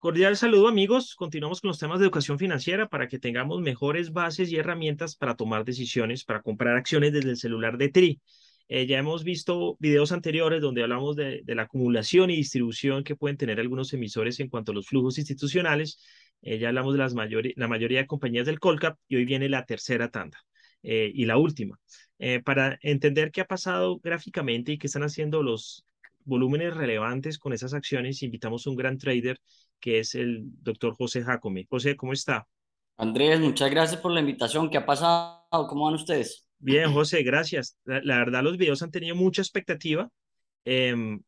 Cordial saludo amigos, continuamos con los temas de educación financiera para que tengamos mejores bases y herramientas para tomar decisiones, para comprar acciones desde el celular de TRI. Eh, ya hemos visto videos anteriores donde hablamos de, la acumulación y distribución que pueden tener algunos emisores en cuanto a los flujos institucionales. Eh, ya hablamos de las la mayoría de compañías del Colcap y hoy viene la tercera tanda. Eh, y la última. para entender qué ha pasado gráficamente y qué están haciendo los volúmenes relevantes con esas acciones, invitamos a un gran trader que es el doctor José Jacome. José, ¿cómo está? Andrés, muchas gracias por la invitación. ¿Qué ha pasado? ¿Cómo van ustedes? Bien, José, gracias. La, verdad, los videos han tenido mucha expectativa. Em,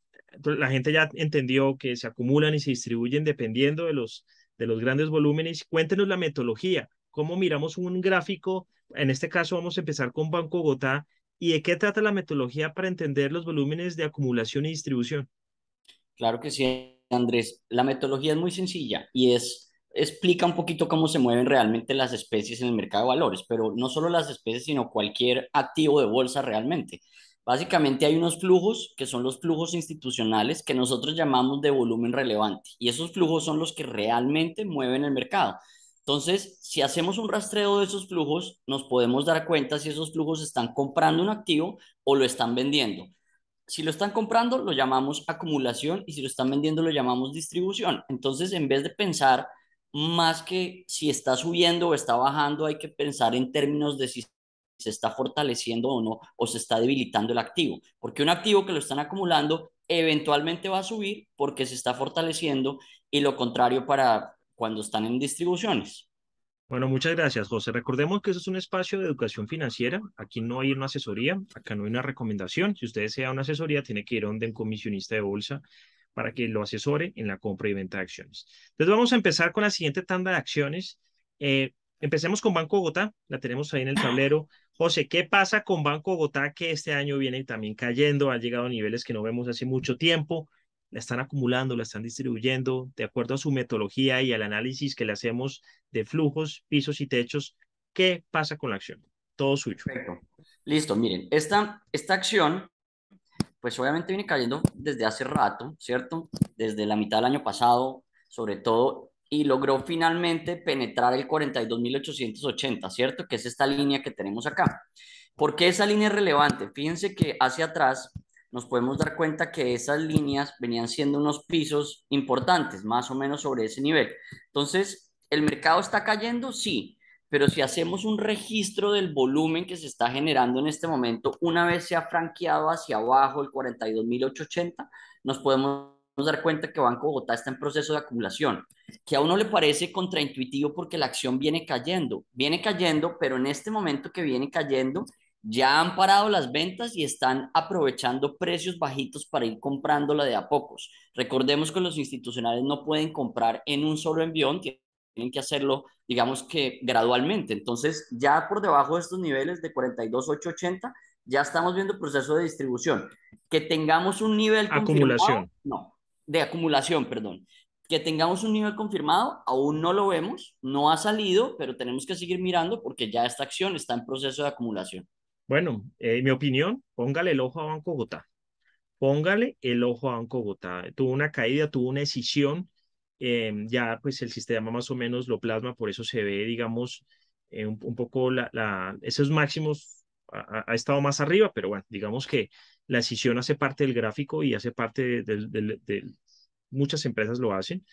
la gente ya entendió que se acumulan y se distribuyen dependiendo de los, de los grandes volúmenes. Cuéntenos la metodología, cómo miramos un gráfico. En este caso vamos a empezar con Banco Bogotá ¿Y de qué trata la metodología para entender los volúmenes de acumulación y distribución? Claro que sí, Andrés. La metodología es muy sencilla y es explica un poquito cómo se mueven realmente las especies en el mercado de valores, pero no solo las especies, sino cualquier activo de bolsa realmente. Básicamente hay unos flujos que son los flujos institucionales que nosotros llamamos de volumen relevante y esos flujos son los que realmente mueven el mercado. Entonces, si hacemos un rastreo de esos flujos, nos podemos dar cuenta si esos flujos están comprando un activo o lo están vendiendo. Si lo están comprando, lo llamamos acumulación y si lo están vendiendo, lo llamamos distribución. Entonces, en vez de pensar más que si está subiendo o está bajando, hay que pensar en términos de si se está fortaleciendo o no, o se está debilitando el activo. Porque un activo que lo están acumulando eventualmente va a subir porque se está fortaleciendo y lo contrario para cuando están en distribuciones. Bueno, muchas gracias, José. Recordemos que eso es un espacio de educación financiera. Aquí no hay una asesoría, acá no hay una recomendación. Si usted desea una asesoría, tiene que ir a donde un comisionista de bolsa para que lo asesore en la compra y venta de acciones. Entonces vamos a empezar con la siguiente tanda de acciones. Eh, empecemos con Banco Bogotá, la tenemos ahí en el tablero. José, ¿qué pasa con Banco Bogotá que este año viene también cayendo? Ha llegado a niveles que no vemos hace mucho tiempo la están acumulando, la están distribuyendo de acuerdo a su metodología y al análisis que le hacemos de flujos, pisos y techos. ¿Qué pasa con la acción? Todo suyo. Listo, miren, esta, esta acción, pues obviamente viene cayendo desde hace rato, ¿cierto? Desde la mitad del año pasado, sobre todo, y logró finalmente penetrar el 42.880, ¿cierto? Que es esta línea que tenemos acá. ¿Por qué esa línea es relevante? Fíjense que hacia atrás nos podemos dar cuenta que esas líneas venían siendo unos pisos importantes, más o menos sobre ese nivel. Entonces, ¿el mercado está cayendo? Sí, pero si hacemos un registro del volumen que se está generando en este momento, una vez se ha franqueado hacia abajo el 42.880, nos podemos dar cuenta que Banco Bogotá está en proceso de acumulación, que a uno le parece contraintuitivo porque la acción viene cayendo, viene cayendo, pero en este momento que viene cayendo ya han parado las ventas y están aprovechando precios bajitos para ir comprándola de a pocos. Recordemos que los institucionales no pueden comprar en un solo envión, tienen que hacerlo, digamos que gradualmente. Entonces, ya por debajo de estos niveles de 42,880, ya estamos viendo proceso de distribución. Que tengamos un nivel... Acumulación. No, de acumulación, perdón. Que tengamos un nivel confirmado, aún no lo vemos, no ha salido, pero tenemos que seguir mirando porque ya esta acción está en proceso de acumulación. Bueno, eh, mi opinión, póngale el ojo a Banco Bogotá. Póngale el ojo a Banco Bogotá. Tuvo una caída, tuvo una decisión. Em, ya pues el sistema más o menos lo plasma, por eso se ve, digamos, eh, un, poco la, esos máximos ha, estado más arriba, pero bueno, digamos que la decisión hace parte del gráfico y hace parte de, muchas empresas lo hacen,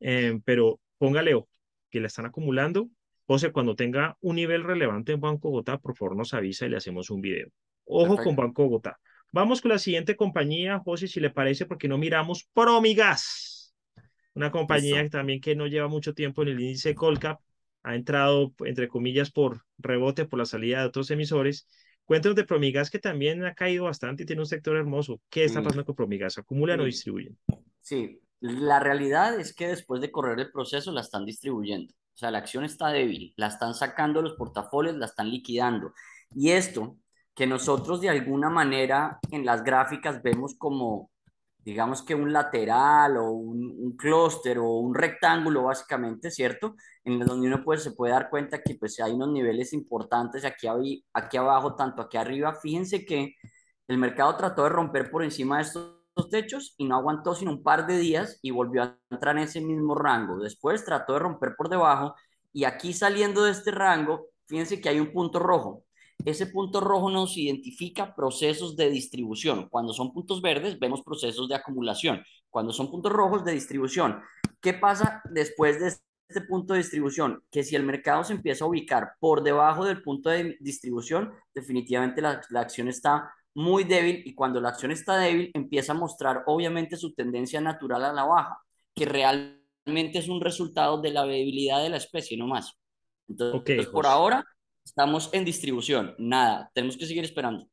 em, pero póngale ojo, que la están acumulando José, cuando tenga un nivel relevante en Banco Bogotá, por favor nos avisa y le hacemos un video. Ojo con Banco Bogotá. Vamos con la siguiente compañía, José, si le parece, porque no miramos Promigas, una compañía también que no lleva mucho tiempo en el índice Colcap, ha entrado, entre comillas, por rebote, por la salida de otros emisores. Cuéntanos de Promigas, que también ha caído bastante y tiene un sector hermoso. ¿Qué está mm. pasando con Promigas? ¿Acumulan o mm. distribuyen? Sí, la realidad es que después de correr el proceso la están distribuyendo. O sea, la acción está débil, la están sacando los portafolios, la están liquidando. Y esto que nosotros de alguna manera en las gráficas vemos como, digamos que un lateral o un, clúster o un rectángulo básicamente, ¿cierto? En donde uno pues se puede dar cuenta que pues hay unos niveles importantes aquí, aquí abajo, tanto aquí arriba. Fíjense que el mercado trató de romper por encima de esto los techos y no aguantó sino un par de días y volvió a entrar en ese mismo rango. Después trató de romper por debajo y aquí saliendo de este rango, fíjense que hay un punto rojo. Ese punto rojo nos identifica procesos de distribución. Cuando son puntos verdes, vemos procesos de acumulación. Cuando son puntos rojos, de distribución. ¿Qué pasa después de este punto de distribución? Que si el mercado se empieza a ubicar por debajo del punto de distribución, definitivamente la, la acción está muy débil y cuando la acción está débil empieza a mostrar obviamente su tendencia natural a la baja, que realmente es un resultado de la debilidad de la especie, no más. Entonces, pues, por ahora estamos en distribución, nada, tenemos que seguir esperando.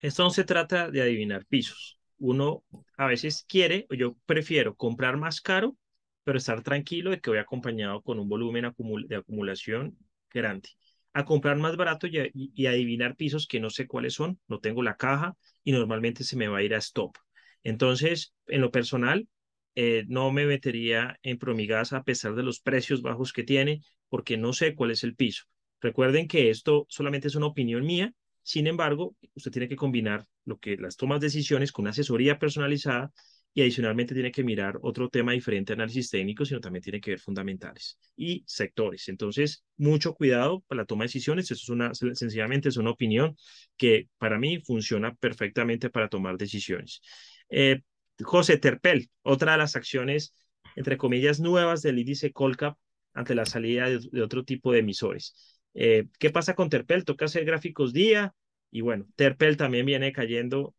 Esto no se trata de adivinar pisos. Uno a veces quiere, o yo prefiero comprar más caro, pero estar tranquilo de que voy acompañado con un volumen de acumulación grande a comprar más barato y, adivinar pisos que no sé cuáles son, no tengo la caja y normalmente se me va a ir a stop. Entonces, en lo personal, eh, no me metería en Promigas a pesar de los precios bajos que tiene, porque no sé cuál es el piso. Recuerden que esto solamente es una opinión mía, sin embargo, usted tiene que combinar lo que las tomas decisiones con una asesoría personalizada y adicionalmente tiene que mirar otro tema diferente análisis técnico, sino también tiene que ver fundamentales y sectores. Entonces, mucho cuidado para la toma de decisiones. Eso es una, sencillamente es una opinión que para mí funciona perfectamente para tomar decisiones. Eh, José Terpel, otra de las acciones, entre comillas, nuevas del índice Colcap ante la salida de, otro tipo de emisores. Eh, ¿Qué pasa con Terpel? Toca hacer gráficos día y bueno, Terpel también viene cayendo.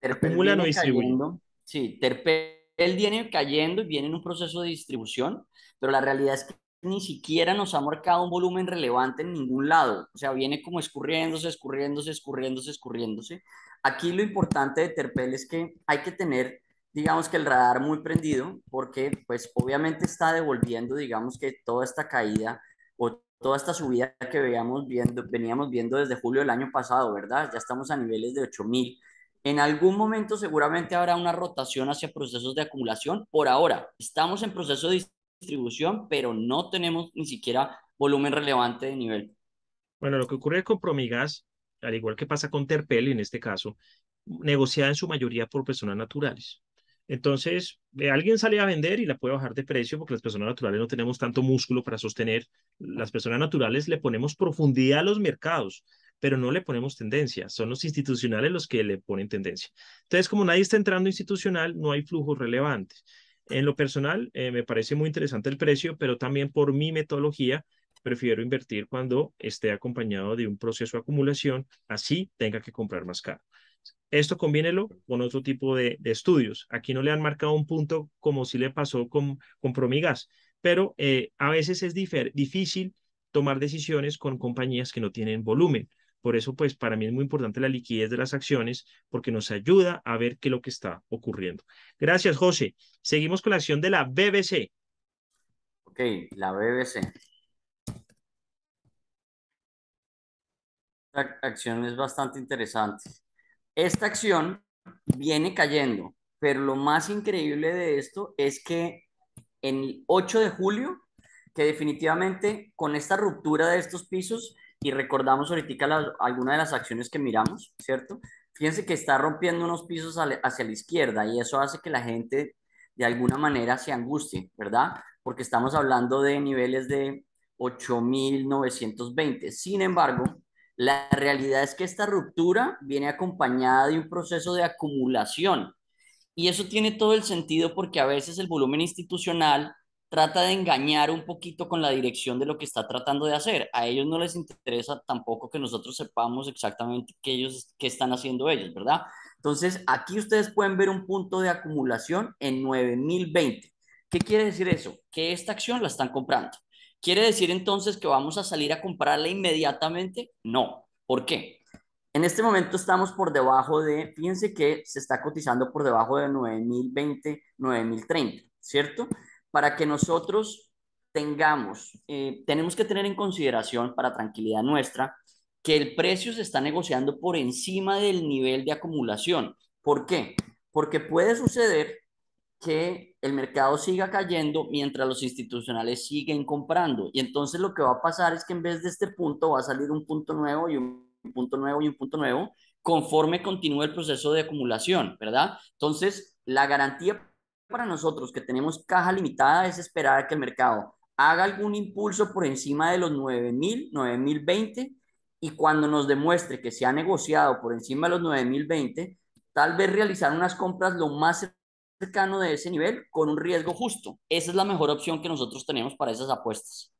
Terpel no no Sí, Terpel viene cayendo y viene en un proceso de distribución, pero la realidad es que ni siquiera nos ha marcado un volumen relevante en ningún lado. O sea, viene como escurriéndose, escurriéndose, escurriéndose, escurriéndose. Aquí lo importante de Terpel es que hay que tener, digamos que el radar muy prendido, porque pues obviamente está devolviendo, digamos que toda esta caída o toda esta subida que veíamos viendo, veníamos viendo desde julio del año pasado, ¿verdad? Ya estamos a niveles de 8000 en algún momento seguramente habrá una rotación hacia procesos de acumulación. Por ahora, estamos en proceso de distribución, pero no tenemos ni siquiera volumen relevante de nivel. Bueno, lo que ocurre con Promigas, al igual que pasa con Terpel en este caso, negociada en su mayoría por personas naturales. Entonces, eh, alguien sale a vender y la puede bajar de precio porque las personas naturales no tenemos tanto músculo para sostener. Las personas naturales le ponemos profundidad a los mercados pero no le ponemos tendencia. Son los institucionales los que le ponen tendencia. Entonces, como nadie está entrando institucional, no hay flujos relevantes. En lo personal, eh, me parece muy interesante el precio, pero también por mi metodología, prefiero invertir cuando esté acompañado de un proceso de acumulación, así tenga que comprar más caro. Esto conviénelo con otro tipo de, estudios. Aquí no le han marcado un punto como si le pasó con, con Promigas, pero eh, a veces es difícil tomar decisiones con compañías que no tienen volumen. Por eso, pues para mí es muy importante la liquidez de las acciones porque nos ayuda a ver qué es lo que está ocurriendo. Gracias, José. Seguimos con la acción de la BBC. Ok, la BBC. La acción es bastante interesante. Esta acción viene cayendo, pero lo más increíble de esto es que en el 8 de julio, que definitivamente con esta ruptura de estos pisos, y recordamos ahorita alguna de las acciones que miramos, ¿cierto? Fíjense que está rompiendo unos pisos hacia la izquierda y eso hace que la gente de alguna manera se angustie, ¿verdad? Porque estamos hablando de niveles de 8.920. Sin embargo, la realidad es que esta ruptura viene acompañada de un proceso de acumulación. Y eso tiene todo el sentido porque a veces el volumen institucional trata de engañar un poquito con la dirección de lo que está tratando de hacer. A ellos no les interesa tampoco que nosotros sepamos exactamente qué, ellos, qué están haciendo ellos, ¿verdad? Entonces, aquí ustedes pueden ver un punto de acumulación en 9020. ¿Qué quiere decir eso? Que esta acción la están comprando. ¿Quiere decir entonces que vamos a salir a comprarla inmediatamente? No. ¿Por qué? En este momento estamos por debajo de, fíjense que se está cotizando por debajo de 9020, 9030, ¿cierto? para que nosotros tengamos, eh, tenemos que tener en consideración para tranquilidad nuestra que el precio se está negociando por encima del nivel de acumulación. ¿Por qué? Porque puede suceder que el mercado siga cayendo mientras los institucionales siguen comprando. Y entonces lo que va a pasar es que en vez de este punto va a salir un punto nuevo y un punto nuevo y un punto nuevo conforme continúe el proceso de acumulación, ¿verdad? Entonces, la garantía para nosotros que tenemos caja limitada es esperar a que el mercado haga algún impulso por encima de los 9.000, 9.020 y cuando nos demuestre que se ha negociado por encima de los 9.020, tal vez realizar unas compras lo más cercano de ese nivel con un riesgo justo. Esa es la mejor opción que nosotros tenemos para esas apuestas.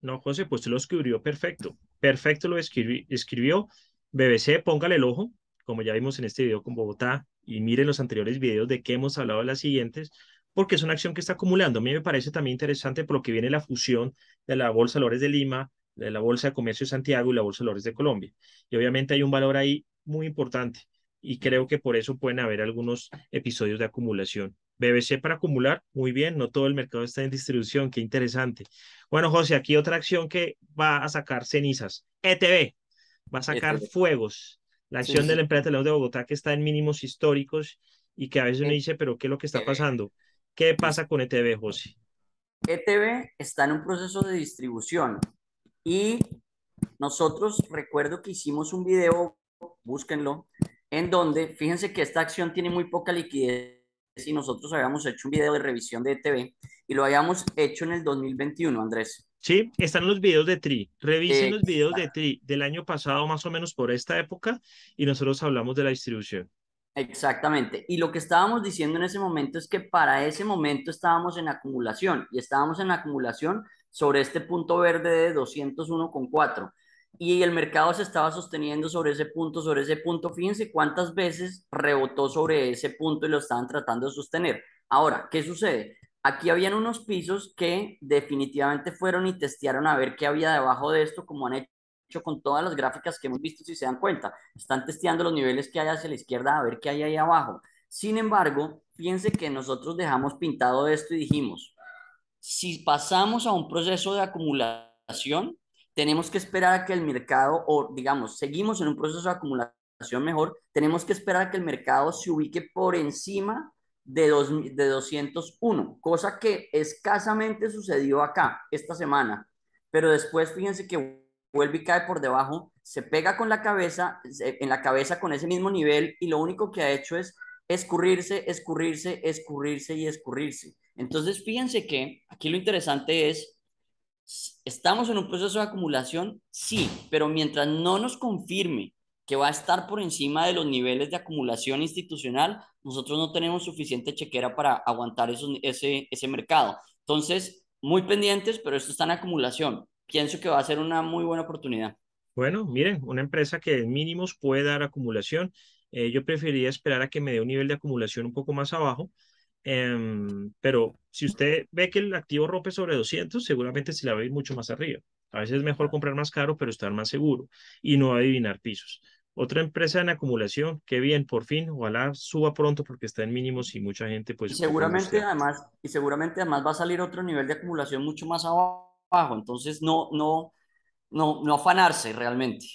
No, José, pues usted lo escribió perfecto. Perfecto lo escribió. escribió. BBC, póngale el ojo, como ya vimos en este video con Bogotá, y miren los anteriores videos de que hemos hablado las siguientes, porque es una acción que está acumulando. A mí me parece también interesante por lo que viene la fusión de la Bolsa de de Lima, de la Bolsa de Comercio de Santiago y la Bolsa de de Colombia. Y obviamente hay un valor ahí muy importante y creo que por eso pueden haber algunos episodios de acumulación. BBC para acumular, muy bien, no todo el mercado está en distribución, qué interesante. Bueno, José, aquí otra acción que va a sacar cenizas, ETV, va a sacar fuegos. La acción de la empresa de teléfonos de Bogotá que está en mínimos históricos y que a veces uno eh, dice, pero ¿qué es lo que está eh, pasando? ¿Qué pasa con ETV, José? ETV está en un proceso de distribución y nosotros recuerdo que hicimos un video, búsquenlo, en donde, fíjense que esta acción tiene muy poca liquidez y nosotros habíamos hecho un video de revisión de ETV y lo habíamos hecho en el 2021, Andrés. ¿sí? Están los videos de Tri. Revisen los videos de Tri del año pasado, más o menos por esta época, y nosotros hablamos de la distribución. Exactamente. Y lo que estábamos diciendo en ese momento es que para ese momento estábamos en acumulación y estábamos en acumulación sobre este punto verde de 201,4 y el mercado se estaba sosteniendo sobre ese punto, sobre ese punto. Fíjense cuántas veces rebotó sobre ese punto y lo estaban tratando de sostener. Ahora, ¿qué sucede? Aquí habían unos pisos que definitivamente fueron y testearon a ver qué había debajo de esto, como han hecho con todas las gráficas que hemos visto, si se dan cuenta. Están testeando los niveles que hay hacia la izquierda a ver qué hay ahí abajo. Sin embargo, piense que nosotros dejamos pintado esto y dijimos, si pasamos a un proceso de acumulación, tenemos que esperar a que el mercado, o digamos, seguimos en un proceso de acumulación mejor, tenemos que esperar a que el mercado se ubique por encima de, de 201, cosa que escasamente sucedió acá esta semana. Pero después, fíjense que vuelve y cae por debajo, se pega con la cabeza, en la cabeza con ese mismo nivel y lo único que ha hecho es escurrirse, escurrirse, escurrirse y escurrirse. Entonces, fíjense que aquí lo interesante es, estamos en un proceso de acumulación, sí, pero mientras no nos confirme que va a estar por encima de los niveles de acumulación institucional, nosotros no tenemos suficiente chequera para aguantar eso, ese, ese mercado. Entonces, muy pendientes, pero esto está en acumulación. Pienso que va a ser una muy buena oportunidad. Bueno, miren, una empresa que en mínimos puede dar acumulación. Eh, yo preferiría esperar a que me dé un nivel de acumulación un poco más abajo. Em, pero si usted ve que el activo rompe sobre 200, seguramente se la va a ir mucho más arriba. A veces es mejor comprar más caro, pero estar más seguro y no adivinar pisos. Otra empresa en acumulación, qué bien, por fin, ojalá suba pronto porque está en mínimos y mucha gente pues... seguramente además, y seguramente además va a salir otro nivel de acumulación mucho más abajo, entonces no, no, no, no afanarse realmente.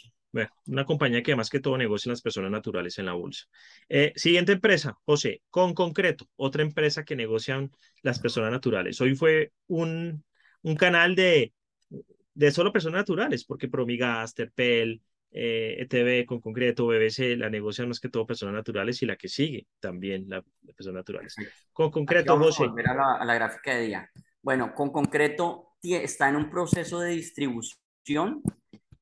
una compañía que además que todo negocia las personas naturales en la bolsa. Eh, siguiente empresa, José, con concreto, otra empresa que negocian las personas naturales. Hoy fue un, un canal de, de solo personas naturales, porque Promigas, Terpel, eh, ETV con concreto, BBC, la negocia más que todo personas naturales y la que sigue también la, personas naturales. Con concreto, vamos José. A, la, la gráfica de día. Bueno, con concreto está en un proceso de distribución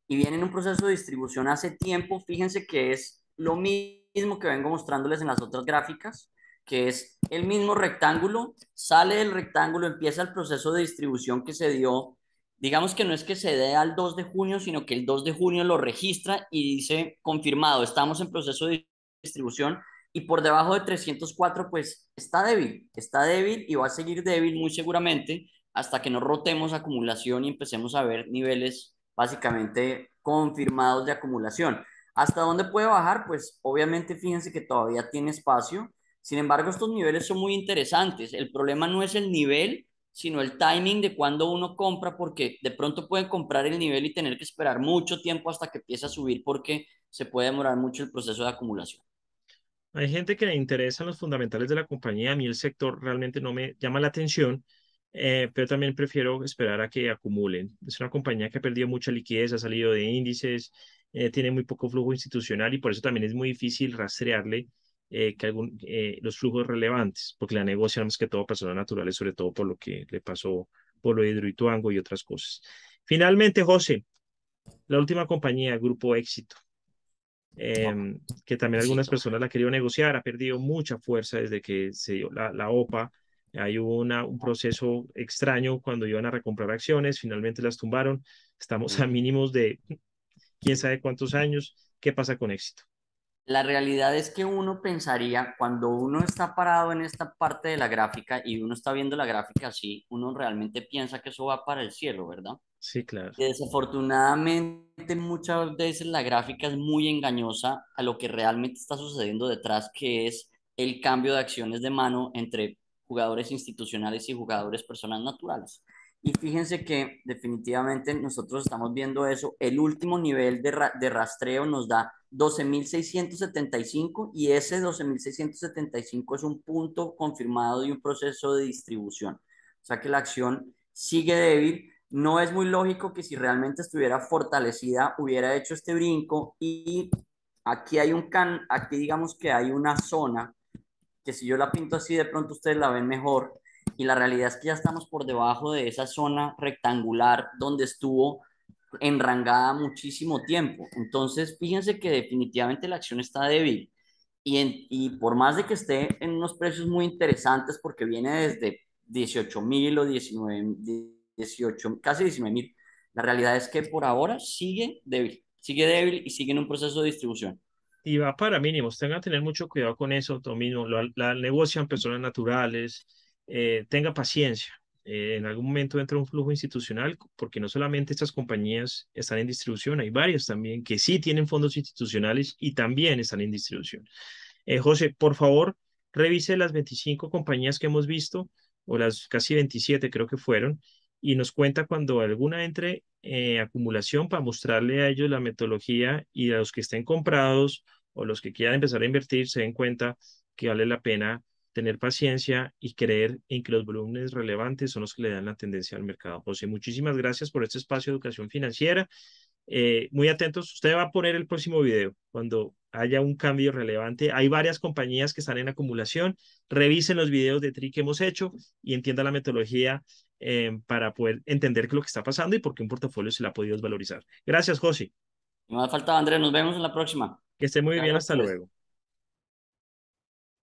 y viene en un proceso de distribución hace tiempo. Fíjense que es lo mismo que vengo mostrándoles en las otras gráficas, que es el mismo rectángulo, sale del rectángulo, empieza el proceso de distribución que se dio digamos que no es que se dé al 2 de junio, sino que el 2 de junio lo registra y dice confirmado, estamos en proceso de distribución y por debajo de 304 pues está débil, está débil y va a seguir débil muy seguramente hasta que nos rotemos acumulación y empecemos a ver niveles básicamente confirmados de acumulación. ¿Hasta dónde puede bajar? Pues obviamente fíjense que todavía tiene espacio. Sin embargo, estos niveles son muy interesantes. El problema no es el nivel, sino el timing de cuando uno compra, porque de pronto pueden comprar el nivel y tener que esperar mucho tiempo hasta que empiece a subir, porque se puede demorar mucho el proceso de acumulación. Hay gente que le interesan los fundamentales de la compañía, a mí el sector realmente no me llama la atención, eh, pero también prefiero esperar a que acumulen. Es una compañía que ha perdido mucha liquidez, ha salido de índices, eh, tiene muy poco flujo institucional y por eso también es muy difícil rastrearle eh, que algún, eh, los flujos relevantes, porque la negociamos más que todo personas naturales, sobre todo por lo que le pasó por lo de Hidroituango y otras cosas. Finalmente, José, la última compañía, Grupo Éxito, ah, em, que también algunas personas la querían negociar, ha perdido mucha fuerza desde que se dio la, la OPA. Hay una, un proceso extraño cuando iban a recomprar acciones, finalmente las tumbaron. Estamos a mínimos de quién sabe cuántos años. ¿Qué pasa con éxito? La realidad es que uno pensaría, cuando uno está parado en esta parte de la gráfica y uno está viendo la gráfica así, uno realmente piensa que eso va para el cielo, ¿verdad? Sí, claro. desafortunadamente muchas veces la gráfica es muy engañosa a lo que realmente está sucediendo detrás, que es el cambio de acciones de mano entre jugadores institucionales y jugadores personas naturales. Y fíjense que definitivamente nosotros estamos viendo eso. El último nivel de, de rastreo nos da 12.675 y ese 12.675 es un punto confirmado de un proceso de distribución. O sea que la acción sigue débil. No es muy lógico que si realmente estuviera fortalecida hubiera hecho este brinco y aquí hay un can, aquí digamos que hay una zona que si yo la pinto así de pronto ustedes la ven mejor y la realidad es que ya estamos por debajo de esa zona rectangular donde estuvo enrangada muchísimo tiempo. Entonces, fíjense que definitivamente la acción está débil. Y, en, y por más de que esté en unos precios muy interesantes, porque viene desde 18 mil o 19, 18, casi 19 mil, la realidad es que por ahora sigue débil, sigue débil y sigue en un proceso de distribución. Y va para mínimos, tengan que tener mucho cuidado con eso, Tomino, la, la negocian personas naturales, eh, tenga paciencia, eh, en algún momento entra un flujo institucional, porque no solamente estas compañías están en distribución, hay varias también que sí tienen fondos institucionales y también están en distribución. Eh, José, por favor, revise las 25 compañías que hemos visto, o las casi 27 creo que fueron, y nos cuenta cuando alguna entre eh, acumulación para mostrarle a ellos la metodología y a los que estén comprados o los que quieran empezar a invertir se den cuenta que vale la pena tener paciencia y creer en que los volúmenes relevantes son los que le dan la tendencia al mercado. José, muchísimas gracias por este espacio de educación financiera. Eh, muy atentos, usted va a poner el próximo video cuando haya un cambio relevante. Hay varias compañías que están en acumulación. Revisen los videos de TRI que hemos hecho y entienda la metodología eh, para poder entender lo que está pasando y por qué un portafolio se la ha podido desvalorizar. Gracias, José. No ha faltado, Andrés. Nos vemos en la próxima. Que esté muy bien. Hasta luego.